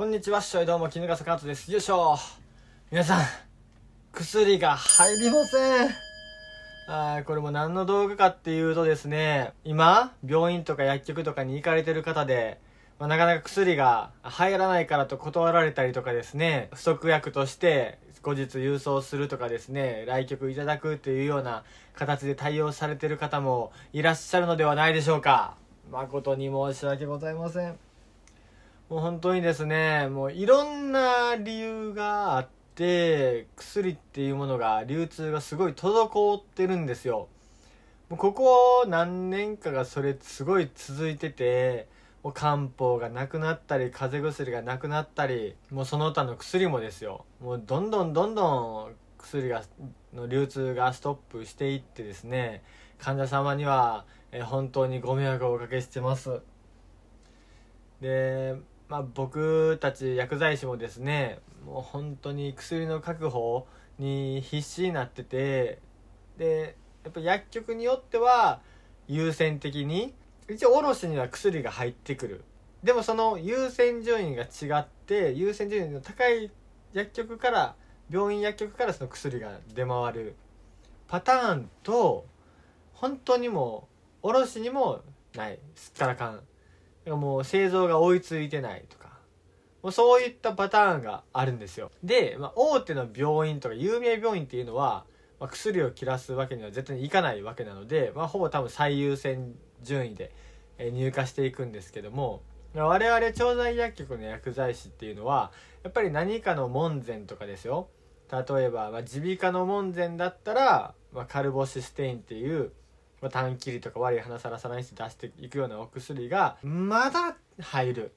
こんにちは、師匠。どうも、絹笠カートです。よいしょ。皆さん、薬が入りません。あーこれも何の動画かっていうとですね、今、病院とか薬局とかに行かれてる方で、まあ、なかなか薬が入らないからと断られたりとかですね、不足薬として後日郵送するとかですね、来局いただくっていうような形で対応されてる方もいらっしゃるのではないでしょうか。誠に申し訳ございません。もう本当にですね、もういろんな理由があって、薬っていうものが流通がすごい滞ってるんですよ。もうここ何年かがそれすごい続いてて、もう漢方がなくなったり、風邪薬がなくなったり、もうその他の薬もですよ。もうどんどんどんどん薬が、の流通がストップしていってですね、患者様には、え本当にご迷惑をおかけしてます。で、まあ、僕たち薬剤師もですねもう本当に薬の確保に必死になっててでやっぱ薬局によっては優先的に一応卸には薬が入ってくるでもその優先順位が違って優先順位の高い薬局から病院薬局からその薬が出回るパターンと本当にも卸にもないすっからかんもう製造が追いついてないとかもうそういったパターンがあるんですよで、まあ、大手の病院とか有名病院っていうのは、まあ、薬を切らすわけには絶対にいかないわけなので、まあ、ほぼ多分最優先順位で入荷していくんですけども我々調剤薬局の薬剤師っていうのはやっぱり何かの門前とかですよ例えば耳鼻科の門前だったら、まあ、カルボシステインっていうまあ、短切りとか悪い鼻さらさないして出していくようなお薬がまだ入る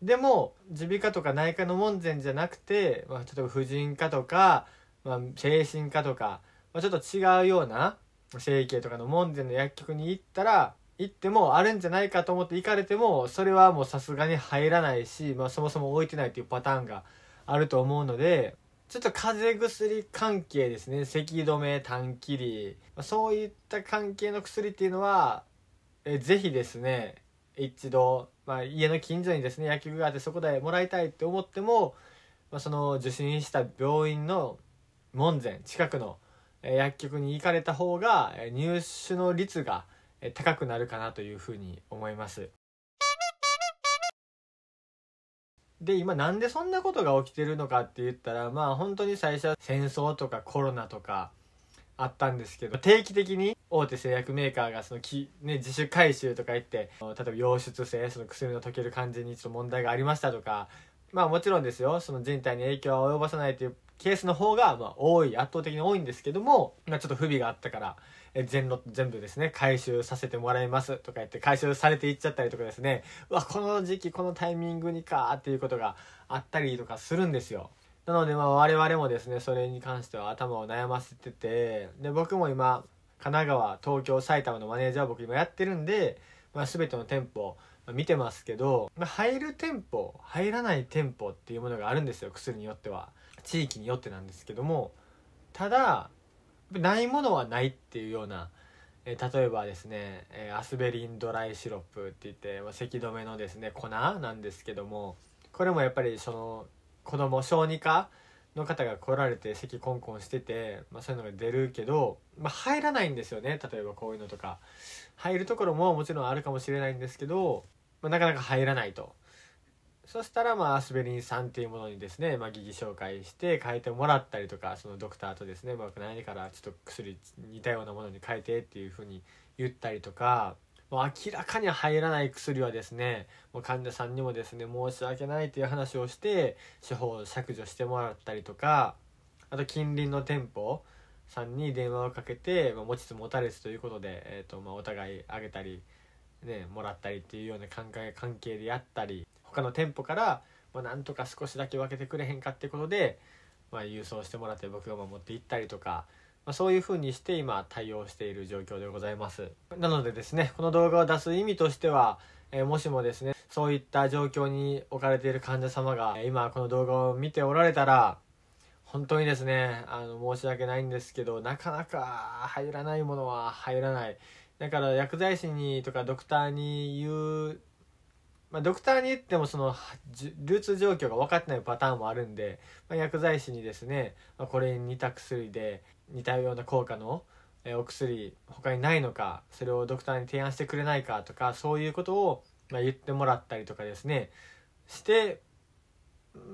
でも耳鼻科とか内科の門前じゃなくて、まあ、例えば婦人科とか、まあ、精神科とか、まあ、ちょっと違うような整形とかの門前の薬局に行ったら行ってもあるんじゃないかと思って行かれてもそれはもうさすがに入らないし、まあ、そもそも置いてないっていうパターンがあると思うのでちょっと風邪薬関係ですね咳止め短切りそういった関係の薬っていうのはえぜひですね一度、まあ、家の近所にですね薬局があってそこでもらいたいって思っても、まあ、その受診した病院の門前近くの薬局に行かれた方が入手の率が高くなるかなというふうに思います。で今なんでそんなことが起きてるのかって言ったらまあ本当に最初は戦争とかコロナとかあったんですけど定期的に大手製薬メーカーがそのき、ね、自主回収とか言って例えば溶出性その薬の溶ける感じにちょっと問題がありましたとかまあもちろんですよその人体に影響は及ぼさないというケースの方がまあ多い圧倒的に多いんですけども、まあ、ちょっと不備があったから全ロ全部ですね回収させてもらいますとか言って回収されていっちゃったりとかですねうわこの時期このタイミングにかっていうことがあったりとかするんですよ。なのでまあ我々もですねそれに関しては頭を悩ませててで僕も今神奈川東京埼玉のマネージャーを僕今やってるんで、まあ、全ての店舗見てますけど、まあ、入る店舗入らない店舗っていうものがあるんですよ薬によっては地域によってなんですけどもただないものはないっていうような、えー、例えばですね、えー、アスベリンドライシロップって言って、まあ、咳止めのですね粉なんですけどもこれもやっぱりその子供小児科の方が来られて咳コンコンしてて、まあ、そういうのが出るけど、まあ、入らないんですよね例えばこういうのとか入るところももちろんあるかもしれないんですけど、まあ、なかなか入らないとそしたらまあアスベリンさんっていうものにですね、まあ、疑義紹介して変えてもらったりとかそのドクターとですね僕何からちょっと薬似たようなものに変えてっていうふうに言ったりとかもう明らかに入らない薬はですねもう患者さんにもですね申し訳ないっていう話をして処方を削除してもらったりとかあと近隣の店舗さんに電話をかけて、まあ、持ちつ持たれつということで、えーとまあ、お互いあげたり、ね、もらったりっていうような関係関係でやったり。他の店舗から、まあ、なんとか少しだけ分けてくれへんかってことで、まあ、郵送してもらって僕が持って行ったりとか、まあ、そういうふうにして今対応している状況でございますなのでですねこの動画を出す意味としては、えー、もしもですねそういった状況に置かれている患者様が今この動画を見ておられたら本当にですねあの申し訳ないんですけどなかなか入らないものは入らないだから薬剤師にとかドクターに言うまあ、ドクターに言ってもその流通状況が分かってないパターンもあるんで、まあ、薬剤師にですね、まあ、これに似た薬で似たような効果のお薬他にないのかそれをドクターに提案してくれないかとかそういうことをま言ってもらったりとかですねして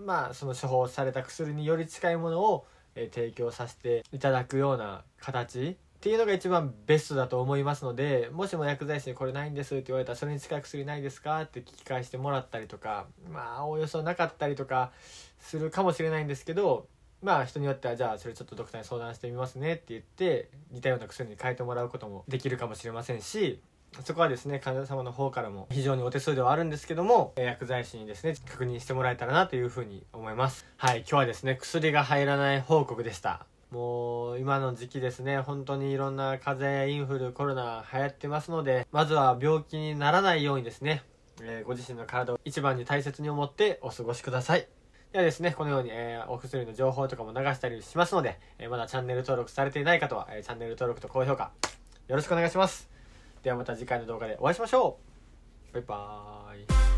まあその処方された薬により近いものを提供させていただくような形っていうのが一番ベストだと思いますのでもしも薬剤師にこれないんですって言われたらそれに近い薬ないですかって聞き返してもらったりとかまあおおよそなかったりとかするかもしれないんですけどまあ人によってはじゃあそれちょっとドクターに相談してみますねって言って似たような薬に変えてもらうこともできるかもしれませんしそこはですね患者様の方からも非常にお手数ではあるんですけども薬剤師にですね確認してもらえたらなというふうに思いますはい今日はですね薬が入らない報告でしたもう今の時期ですね、本当にいろんな風邪、インフル、コロナ流行ってますので、まずは病気にならないようにですね、えー、ご自身の体を一番に大切に思ってお過ごしください。ではですね、このように、えー、お薬の情報とかも流したりしますので、えー、まだチャンネル登録されていない方は、えチャンネル登録と高評価、よろしくお願いします。ではまた次回の動画でお会いしましょうバイバーイ。